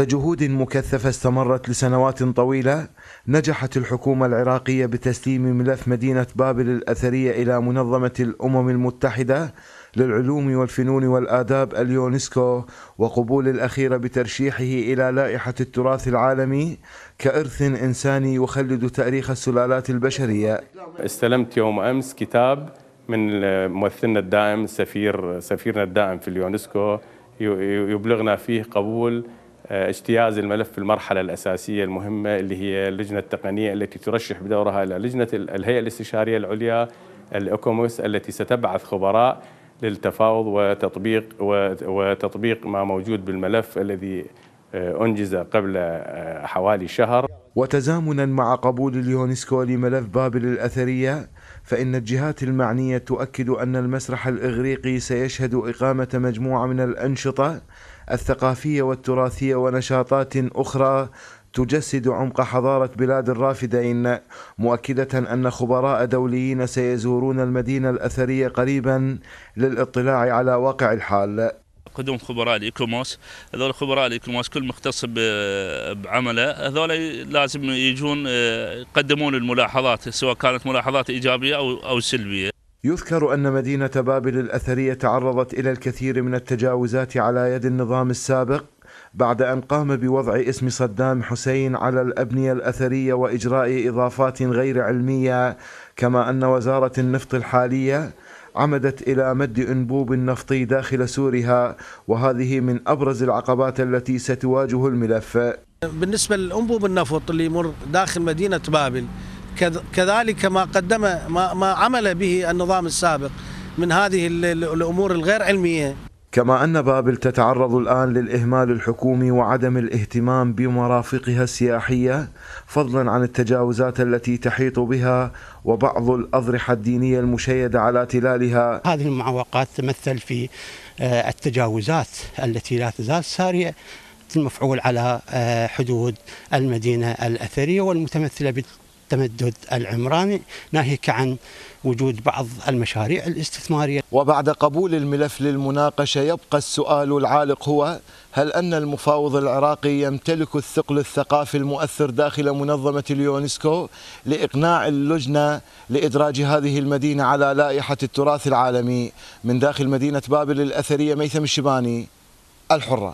بجهود مكثفة استمرت لسنوات طويلة نجحت الحكومة العراقية بتسليم ملف مدينة بابل الأثرية إلى منظمة الأمم المتحدة للعلوم والفنون والآداب اليونسكو وقبول الأخيرة بترشيحه إلى لائحة التراث العالمي كإرث إنساني يخلد تاريخ السلالات البشرية استلمت يوم أمس كتاب من ممثلنا الدائم سفير سفيرنا الدائم في اليونسكو يبلغنا فيه قبول آه، اجتياز الملف في المرحلة الأساسية المهمة اللي هي اللجنة التقنية التي ترشح بدورها إلى لجنة الهيئة الاستشارية العليا الأكوموس التي ستبعث خبراء للتفاوض وتطبيق وتطبيق ما موجود بالملف الذي آه، أنجز قبل آه، حوالي شهر وتزامنا مع قبول اليونسكو لملف بابل الأثرية فإن الجهات المعنية تؤكد أن المسرح الإغريقي سيشهد إقامة مجموعة من الأنشطة الثقافية والتراثية ونشاطات أخرى تجسد عمق حضارة بلاد الرافدين مؤكدة أن خبراء دوليين سيزورون المدينة الأثرية قريبا للإطلاع على واقع الحال قدوم خبراء الايكوموس هذول خبراء الايكوموس كل مختص بعمله هذول لازم يجون آه، يقدمون الملاحظات سواء كانت ملاحظات ايجابيه او او سلبيه يذكر أن مدينة بابل الأثرية تعرضت إلى الكثير من التجاوزات على يد النظام السابق بعد أن قام بوضع اسم صدام حسين على الأبنية الأثرية وإجراء إضافات غير علمية كما أن وزارة النفط الحالية عمدت إلى مد أنبوب نفطي داخل سورها وهذه من أبرز العقبات التي ستواجه الملف بالنسبة لأنبوب النفط اللي يمر داخل مدينة بابل كذلك ما قدم ما عمل به النظام السابق من هذه الأمور الغير علمية كما أن بابل تتعرض الآن للإهمال الحكومي وعدم الاهتمام بمرافقها السياحية فضلا عن التجاوزات التي تحيط بها وبعض الأضرحة الدينية المشيدة على تلالها هذه المعوقات تمثل في آه، التجاوزات التي لا تزال سارية المفعول على آه، حدود المدينة الأثرية والمتمثلة التمدد العمراني ناهيك عن وجود بعض المشاريع الاستثمارية وبعد قبول الملف للمناقشة يبقى السؤال العالق هو هل أن المفاوض العراقي يمتلك الثقل الثقافي المؤثر داخل منظمة اليونسكو لإقناع اللجنة لإدراج هذه المدينة على لائحة التراث العالمي من داخل مدينة بابل الأثرية ميثم الشباني الحرة